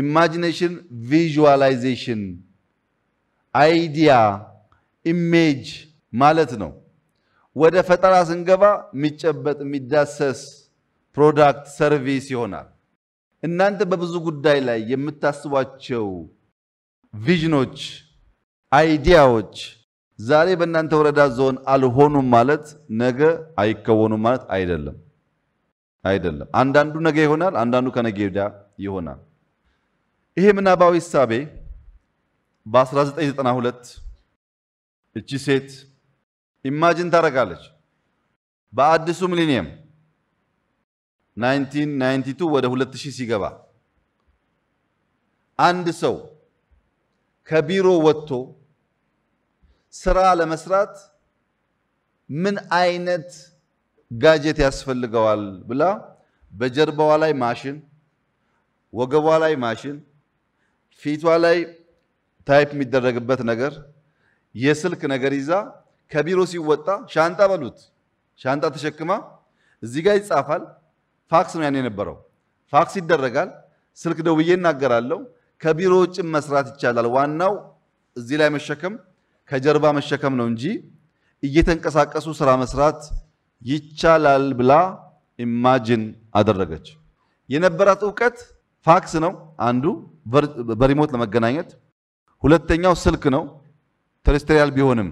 ኢማጂኔሽን ቪዥዋላይዜሽን አይዲያ ኢሜጅ ማለት ነው። ወደ ፈጠራ ስንገባ የሚጨበጥ የሚዳሰስ ፕሮዳክት ሰርቪስ ይሆናል። እናንተ በብዙ ጉዳይ ላይ የምታስቧቸው ቪዥኖች፣ አይዲያዎች ዛሬ በእናንተ ወረዳ ዞን አልሆኑም ማለት ነገ አይከወኑም ማለት አይደለም አይደለም። አንዳንዱ ነገ ይሆናል፣ አንዳንዱ ከነገ ወዲያ ይሆናል። ይሄ ምናባዊ እሳቤ በ1992 እቺ ሴት ኢማጅን ታደርጋለች። በአዲሱ ሚሊኒየም 1992 ወደ 2000 ሲገባ አንድ ሰው ከቢሮ ወጥቶ ስራ ለመስራት ምን አይነት ጋጀት ያስፈልገዋል ብላ በጀርባዋ ላይ ማሽን፣ ወገቧ ላይ ማሽን ፊቷ ላይ ታይፕ የሚደረግበት ነገር የስልክ ነገር ይዛ ከቢሮ ሲወጣ ሻንጣ በሉት ሻንጣ ተሸክማ እዚህ ጋር ይጻፋል። ፋክስ ነው ያኔ የነበረው። ፋክስ ይደረጋል። ስልክ ደውዬ እናገራለሁ። ከቢሮ ውጭ መስራት ይቻላል። ዋናው እዚህ ላይ መሸከም ከጀርባ መሸከም ነው እንጂ እየተንቀሳቀሱ ስራ መስራት ይቻላል ብላ ኢማጅን አደረገች። የነበራት እውቀት ፋክስ ነው አንዱ በሪሞት ለመገናኘት። ሁለተኛው ስልክ ነው። ተሬስትሪያል ቢሆንም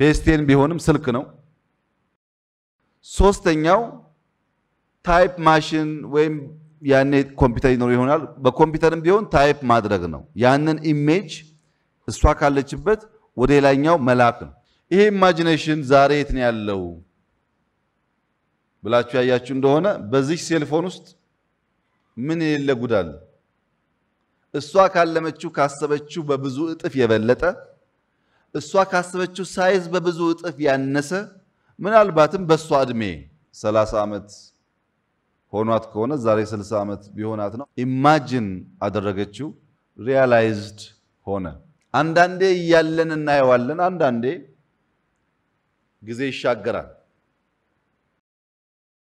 ፔስቴን ቢሆንም ስልክ ነው። ሶስተኛው ታይፕ ማሽን ወይም ያኔ ኮምፒውተር ይኖር ይሆናል። በኮምፒውተርም ቢሆን ታይፕ ማድረግ ነው። ያንን ኢሜጅ እሷ ካለችበት ወደ ሌላኛው መላክ ነው። ይሄ ኢማጂኔሽን ዛሬ የት ነው ያለው ብላችሁ ያያችሁ እንደሆነ በዚህ ሴልፎን ውስጥ ምን የሌለ ጉዳል እሷ ካለመችው ካሰበችው በብዙ እጥፍ የበለጠ እሷ ካሰበችው ሳይዝ በብዙ እጥፍ ያነሰ ምናልባትም በእሷ እድሜ 30 ዓመት ሆኗት ከሆነ ዛሬ 60 ዓመት ቢሆናት ነው። ኢማጅን አደረገችው፣ ሪያላይዝድ ሆነ። አንዳንዴ እያለን እናየዋለን፣ አንዳንዴ ጊዜ ይሻገራል።